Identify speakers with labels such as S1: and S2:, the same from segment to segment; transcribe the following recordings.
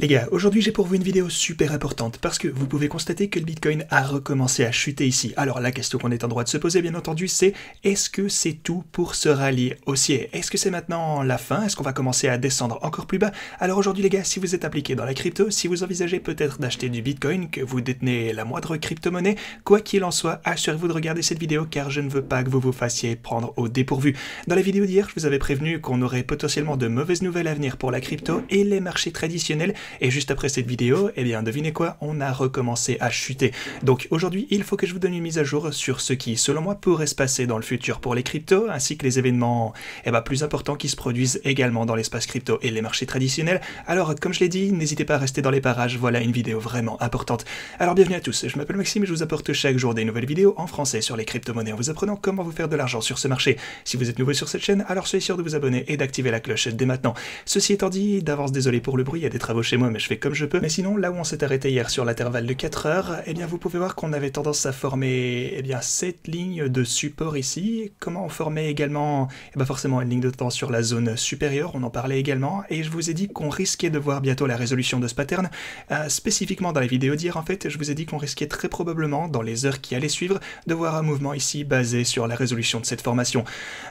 S1: Les gars, aujourd'hui j'ai pour vous une vidéo super importante parce que vous pouvez constater que le Bitcoin a recommencé à chuter ici. Alors la question qu'on est en droit de se poser bien entendu c'est est-ce que c'est tout pour ce rallye haussier Est-ce que c'est maintenant la fin Est-ce qu'on va commencer à descendre encore plus bas Alors aujourd'hui les gars, si vous êtes impliqué dans la crypto, si vous envisagez peut-être d'acheter du Bitcoin, que vous détenez la moindre crypto-monnaie, quoi qu'il en soit, assurez-vous de regarder cette vidéo car je ne veux pas que vous vous fassiez prendre au dépourvu. Dans la vidéo d'hier, je vous avais prévenu qu'on aurait potentiellement de mauvaises nouvelles à venir pour la crypto et les marchés traditionnels et juste après cette vidéo, eh bien, devinez quoi, on a recommencé à chuter. Donc aujourd'hui, il faut que je vous donne une mise à jour sur ce qui, selon moi, pourrait se passer dans le futur pour les cryptos, ainsi que les événements eh bien, plus importants qui se produisent également dans l'espace crypto et les marchés traditionnels. Alors, comme je l'ai dit, n'hésitez pas à rester dans les parages, voilà une vidéo vraiment importante. Alors bienvenue à tous, je m'appelle Maxime et je vous apporte chaque jour des nouvelles vidéos en français sur les crypto-monnaies en vous apprenant comment vous faire de l'argent sur ce marché. Si vous êtes nouveau sur cette chaîne, alors soyez sûr de vous abonner et d'activer la cloche dès maintenant. Ceci étant dit, d'avance désolé pour le bruit, il y a des travaux chez moi moi mais je fais comme je peux. Mais sinon, là où on s'est arrêté hier sur l'intervalle de 4 heures, et eh bien vous pouvez voir qu'on avait tendance à former et eh bien, cette ligne de support ici. Comment on formait également Et eh bien, forcément une ligne de temps sur la zone supérieure, on en parlait également, et je vous ai dit qu'on risquait de voir bientôt la résolution de ce pattern. Euh, spécifiquement dans la vidéo d'hier, en fait, je vous ai dit qu'on risquait très probablement, dans les heures qui allaient suivre, de voir un mouvement ici basé sur la résolution de cette formation.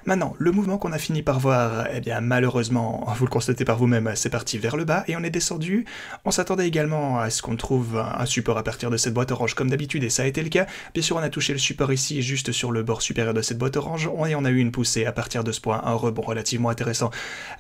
S1: Maintenant, le mouvement qu'on a fini par voir, et bien malheureusement, vous le constatez par vous-même, c'est parti vers le bas, et on est descendu on s'attendait également à ce qu'on trouve un support à partir de cette boîte orange comme d'habitude et ça a été le cas. Bien sûr on a touché le support ici juste sur le bord supérieur de cette boîte orange et on a eu une poussée à partir de ce point, un rebond relativement intéressant.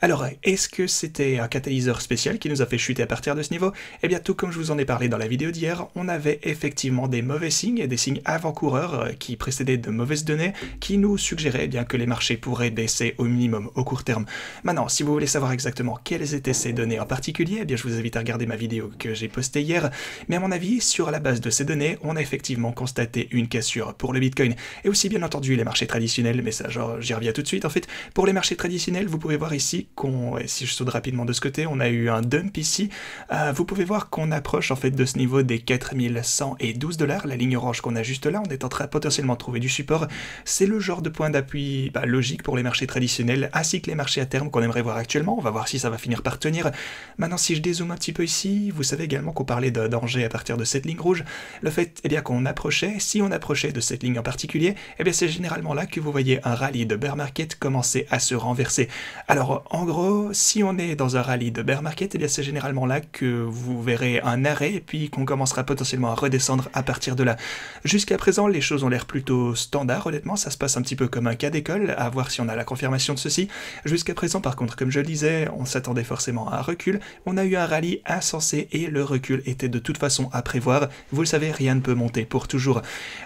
S1: Alors est-ce que c'était un catalyseur spécial qui nous a fait chuter à partir de ce niveau Eh bien tout comme je vous en ai parlé dans la vidéo d'hier, on avait effectivement des mauvais signes et des signes avant-coureurs euh, qui précédaient de mauvaises données qui nous suggéraient bien que les marchés pourraient baisser au minimum au court terme. Maintenant si vous voulez savoir exactement quelles étaient ces données en particulier, eh bien je vous invite à regarder ma vidéo que j'ai postée hier, mais à mon avis, sur la base de ces données, on a effectivement constaté une cassure pour le Bitcoin, et aussi bien entendu les marchés traditionnels, mais ça j'y reviens tout de suite en fait. Pour les marchés traditionnels, vous pouvez voir ici qu'on, si je saute rapidement de ce côté, on a eu un dump ici, euh, vous pouvez voir qu'on approche en fait de ce niveau des 4112 dollars, la ligne orange qu'on a juste là, on est en train potentiellement de trouver du support, c'est le genre de point d'appui bah, logique pour les marchés traditionnels, ainsi que les marchés à terme qu'on aimerait voir actuellement, on va voir si ça va finir par tenir. Maintenant si je dézoome un petit peu ici, vous savez également qu'on parlait danger à partir de cette ligne rouge, le fait et eh bien, qu'on approchait, si on approchait de cette ligne en particulier, et eh bien, c'est généralement là que vous voyez un rallye de bear market commencer à se renverser. Alors en gros, si on est dans un rallye de bear market, et eh bien, c'est généralement là que vous verrez un arrêt et puis qu'on commencera potentiellement à redescendre à partir de là. Jusqu'à présent, les choses ont l'air plutôt standard, honnêtement, ça se passe un petit peu comme un cas d'école, à voir si on a la confirmation de ceci. Jusqu'à présent, par contre, comme je le disais, on s'attendait forcément à un recul, on a eu un insensé et le recul était de toute façon à prévoir. Vous le savez, rien ne peut monter pour toujours.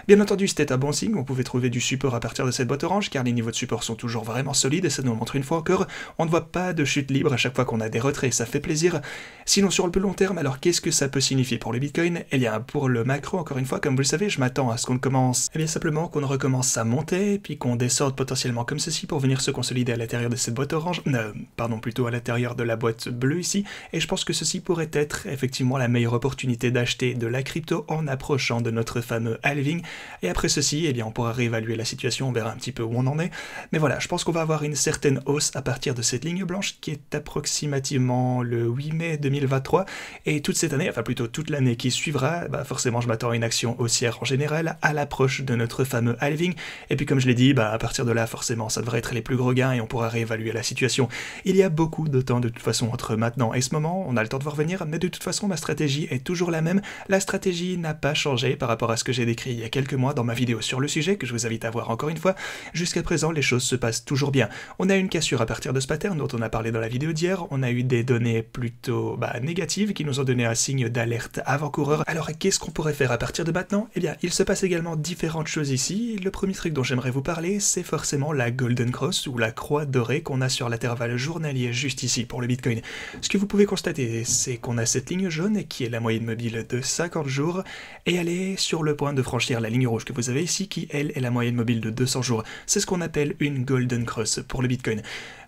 S1: Bien entendu, c'était un bon signe, vous pouvait trouver du support à partir de cette boîte orange car les niveaux de support sont toujours vraiment solides et ça nous montre une fois encore, on ne voit pas de chute libre à chaque fois qu'on a des retraits, ça fait plaisir. Sinon, sur le plus long terme, alors qu'est-ce que ça peut signifier pour le Bitcoin Et eh bien, pour le macro, encore une fois, comme vous le savez, je m'attends à ce qu'on commence, et eh bien simplement qu'on recommence à monter, puis qu'on descende potentiellement comme ceci pour venir se consolider à l'intérieur de cette boîte orange, euh, pardon, plutôt à l'intérieur de la boîte bleue ici, et je pense que ce ceci pourrait être effectivement la meilleure opportunité d'acheter de la crypto en approchant de notre fameux halving. Et après ceci, eh bien, on pourra réévaluer la situation, on verra un petit peu où on en est. Mais voilà, je pense qu'on va avoir une certaine hausse à partir de cette ligne blanche qui est approximativement le 8 mai 2023. Et toute cette année, enfin plutôt toute l'année qui suivra, bah forcément je m'attends à une action haussière en général à l'approche de notre fameux halving. Et puis comme je l'ai dit, bah, à partir de là, forcément, ça devrait être les plus gros gains et on pourra réévaluer la situation. Il y a beaucoup de temps de toute façon entre maintenant et ce moment. On a le temps de voir venir, mais de toute façon, ma stratégie est toujours la même. La stratégie n'a pas changé par rapport à ce que j'ai décrit il y a quelques mois dans ma vidéo sur le sujet, que je vous invite à voir encore une fois. Jusqu'à présent, les choses se passent toujours bien. On a une cassure à partir de ce pattern dont on a parlé dans la vidéo d'hier, on a eu des données plutôt bah, négatives qui nous ont donné un signe d'alerte avant-coureur. Alors qu'est-ce qu'on pourrait faire à partir de maintenant Eh bien, il se passe également différentes choses ici. Le premier truc dont j'aimerais vous parler, c'est forcément la Golden Cross ou la croix dorée qu'on a sur l'intervalle journalier juste ici pour le Bitcoin. Ce que vous pouvez constater, c'est qu'on a cette ligne jaune qui est la moyenne mobile de 50 jours et elle est sur le point de franchir la ligne rouge que vous avez ici qui elle est la moyenne mobile de 200 jours. C'est ce qu'on appelle une golden cross pour le Bitcoin.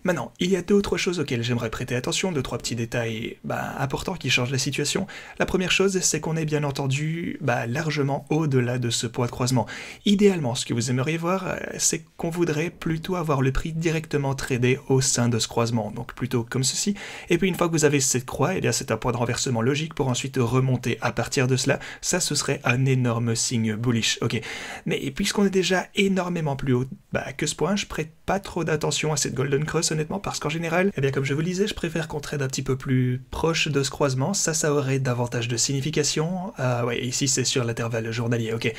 S1: Maintenant, il y a deux ou trois choses auxquelles j'aimerais prêter attention, deux trois petits détails bah, importants qui changent la situation. La première chose, c'est qu'on est bien entendu bah, largement au-delà de ce point de croisement. Idéalement, ce que vous aimeriez voir, euh, c'est qu'on voudrait plutôt avoir le prix directement tradé au sein de ce croisement, donc plutôt comme ceci. Et puis une fois que vous avez cette croix, et eh bien c'est un point de renversement logique pour ensuite remonter à partir de cela. Ça, ce serait un énorme signe bullish, ok. Mais puisqu'on est déjà énormément plus haut bah, que ce point, je prête pas trop d'attention à cette golden cross honnêtement parce qu'en général, eh bien comme je vous le disais, je préfère qu'on trade un petit peu plus proche de ce croisement, ça ça aurait davantage de signification. Ah ouais, ici c'est sur l'intervalle journalier, ok.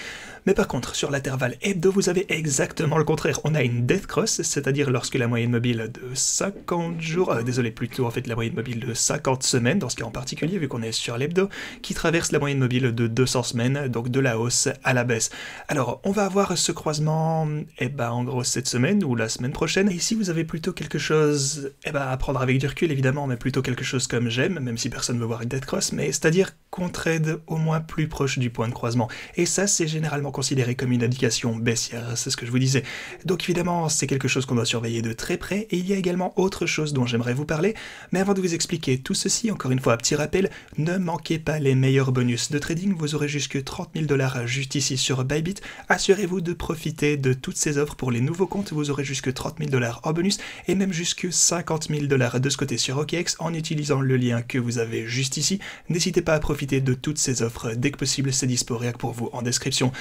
S1: Mais par contre, sur l'intervalle hebdo, vous avez exactement le contraire. On a une death cross, c'est-à-dire lorsque la moyenne mobile de 50 jours, euh, désolé, plutôt en fait la moyenne mobile de 50 semaines, dans ce cas en particulier, vu qu'on est sur l'hebdo, qui traverse la moyenne mobile de 200 semaines, donc de la hausse à la baisse. Alors, on va avoir ce croisement, eh ben en gros cette semaine ou la semaine prochaine. Et ici, vous avez plutôt quelques chose, eh ben, à prendre avec du recul évidemment, mais plutôt quelque chose comme j'aime, même si personne ne veut voir une dead cross, mais c'est-à-dire qu'on trade au moins plus proche du point de croisement. Et ça, c'est généralement considéré comme une indication baissière, c'est ce que je vous disais. Donc évidemment, c'est quelque chose qu'on doit surveiller de très près, et il y a également autre chose dont j'aimerais vous parler, mais avant de vous expliquer tout ceci, encore une fois, petit rappel, ne manquez pas les meilleurs bonus de trading, vous aurez jusque 30 000 dollars juste ici sur Bybit, assurez-vous de profiter de toutes ces offres pour les nouveaux comptes, vous aurez jusque 30 000 dollars en bonus, et même jusqu'à jusque 50 000 dollars de ce côté sur OKEx en utilisant le lien que vous avez juste ici. N'hésitez pas à profiter de toutes ces offres dès que possible, c'est dispo pour vous en description.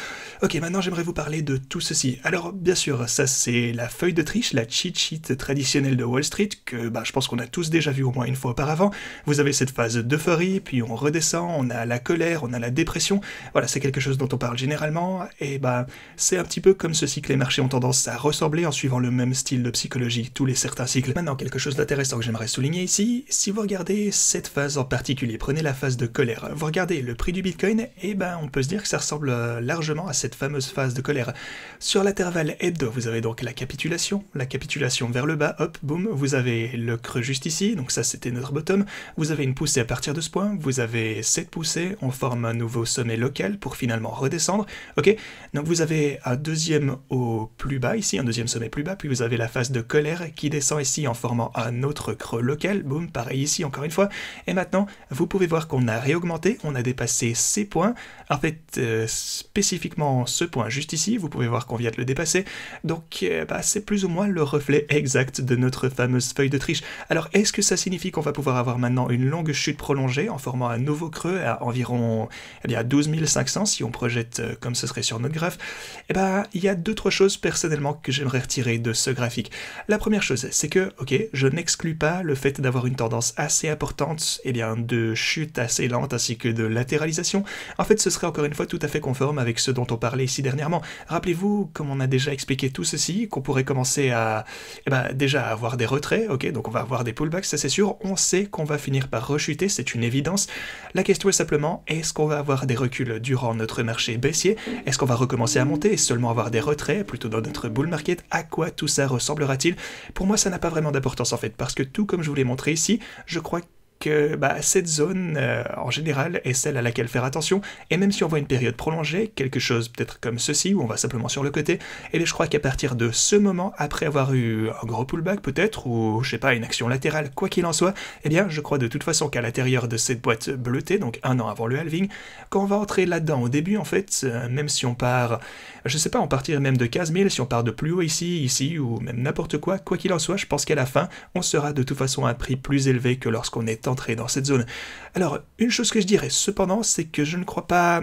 S1: Ok, maintenant j'aimerais vous parler de tout ceci. Alors bien sûr, ça c'est la feuille de triche, la cheat sheet traditionnelle de Wall Street, que bah, je pense qu'on a tous déjà vu au moins une fois auparavant. Vous avez cette phase d'euphorie, puis on redescend, on a la colère, on a la dépression. Voilà, c'est quelque chose dont on parle généralement, et bah c'est un petit peu comme ceci que les marchés ont tendance à ressembler en suivant le même style de psychologie. Tous les certains Maintenant, quelque chose d'intéressant que j'aimerais souligner ici, si vous regardez cette phase en particulier, prenez la phase de colère, vous regardez le prix du Bitcoin, et eh ben on peut se dire que ça ressemble euh, largement à cette fameuse phase de colère. Sur l'intervalle hebdo, vous avez donc la capitulation, la capitulation vers le bas, hop, boum, vous avez le creux juste ici, donc ça c'était notre bottom, vous avez une poussée à partir de ce point, vous avez cette poussée, on forme un nouveau sommet local pour finalement redescendre, ok Donc vous avez un deuxième au plus bas ici, un deuxième sommet plus bas, puis vous avez la phase de colère qui descend ici en formant un autre creux local, boum, pareil ici encore une fois, et maintenant vous pouvez voir qu'on a réaugmenté, on a dépassé ces points, en fait euh, spécifiquement ce point juste ici, vous pouvez voir qu'on vient de le dépasser, donc euh, bah, c'est plus ou moins le reflet exact de notre fameuse feuille de triche. Alors est-ce que ça signifie qu'on va pouvoir avoir maintenant une longue chute prolongée en formant un nouveau creux à environ eh bien, 12 500 si on projette euh, comme ce serait sur notre graphe et eh bah, bien il y a deux trois choses personnellement que j'aimerais retirer de ce graphique. La première chose, c'est que, ok, je n'exclus pas le fait d'avoir une tendance assez importante, eh bien, de chute assez lente ainsi que de latéralisation. En fait, ce serait encore une fois tout à fait conforme avec ce dont on parlait ici dernièrement. Rappelez-vous, comme on a déjà expliqué tout ceci, qu'on pourrait commencer à, eh ben, déjà avoir des retraits, ok, donc on va avoir des pullbacks, ça c'est sûr, on sait qu'on va finir par rechuter, c'est une évidence. La question est simplement, est-ce qu'on va avoir des reculs durant notre marché baissier Est-ce qu'on va recommencer à monter et seulement avoir des retraits, plutôt dans notre bull market À quoi tout ça ressemblera-t-il Pour moi, ça n'a pas vraiment d'importance en fait, parce que tout comme je vous l'ai montré ici, je crois que que bah, cette zone, euh, en général, est celle à laquelle faire attention, et même si on voit une période prolongée, quelque chose peut-être comme ceci, où on va simplement sur le côté, et eh je crois qu'à partir de ce moment, après avoir eu un gros pullback peut-être, ou je sais pas, une action latérale, quoi qu'il en soit, et eh bien je crois de toute façon qu'à l'intérieur de cette boîte bleutée, donc un an avant le halving, quand on va entrer là-dedans au début, en fait, euh, même si on part, je sais pas, on partirait même de 15 000, si on part de plus haut ici, ici, ou même n'importe quoi, quoi qu'il en soit, je pense qu'à la fin, on sera de toute façon à un prix plus élevé que lorsqu'on est Entrer dans cette zone. Alors, une chose que je dirais cependant, c'est que je ne crois pas...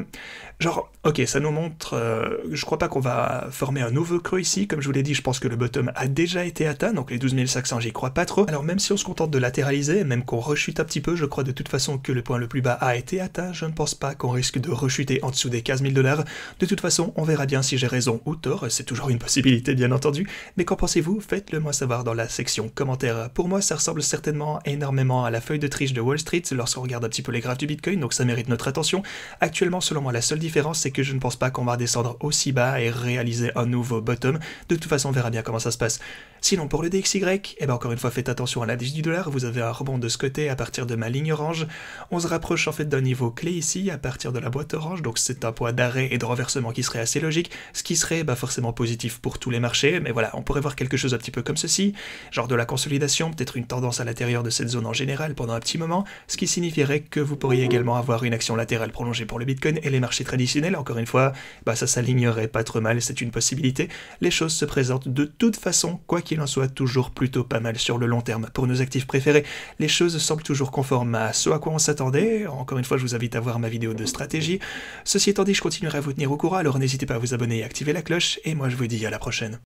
S1: Genre, ok, ça nous montre... Euh, je crois pas qu'on va former un nouveau creux ici. Comme je vous l'ai dit, je pense que le bottom a déjà été atteint, donc les 12 500, j'y crois pas trop. Alors même si on se contente de latéraliser, même qu'on rechute un petit peu, je crois de toute façon que le point le plus bas a été atteint. Je ne pense pas qu'on risque de rechuter en dessous des 15 000 dollars. De toute façon, on verra bien si j'ai raison ou tort. C'est toujours une possibilité, bien entendu. Mais qu'en pensez-vous Faites-le moi savoir dans la section commentaires. Pour moi, ça ressemble certainement énormément à la feuille de de Wall Street lorsqu'on regarde un petit peu les graphes du Bitcoin, donc ça mérite notre attention. Actuellement, selon moi, la seule différence, c'est que je ne pense pas qu'on va descendre aussi bas et réaliser un nouveau bottom. De toute façon, on verra bien comment ça se passe. Sinon pour le DXY, et eh ben encore une fois faites attention à l'indice du dollar, vous avez un rebond de ce côté à partir de ma ligne orange. On se rapproche en fait d'un niveau clé ici à partir de la boîte orange, donc c'est un point d'arrêt et de renversement qui serait assez logique, ce qui serait bah, forcément positif pour tous les marchés, mais voilà, on pourrait voir quelque chose un petit peu comme ceci, genre de la consolidation, peut-être une tendance à l'intérieur de cette zone en général pendant un petit moment, ce qui signifierait que vous pourriez également avoir une action latérale prolongée pour le Bitcoin et les marchés traditionnels, encore une fois, bah, ça s'alignerait pas trop mal, c'est une possibilité. Les choses se présentent de toute façon, quoi qu'il qu'il en soit toujours plutôt pas mal sur le long terme. Pour nos actifs préférés, les choses semblent toujours conformes à ce à quoi on s'attendait. Encore une fois, je vous invite à voir ma vidéo de stratégie. Ceci étant dit, je continuerai à vous tenir au courant, alors n'hésitez pas à vous abonner et activer la cloche, et moi je vous dis à la prochaine.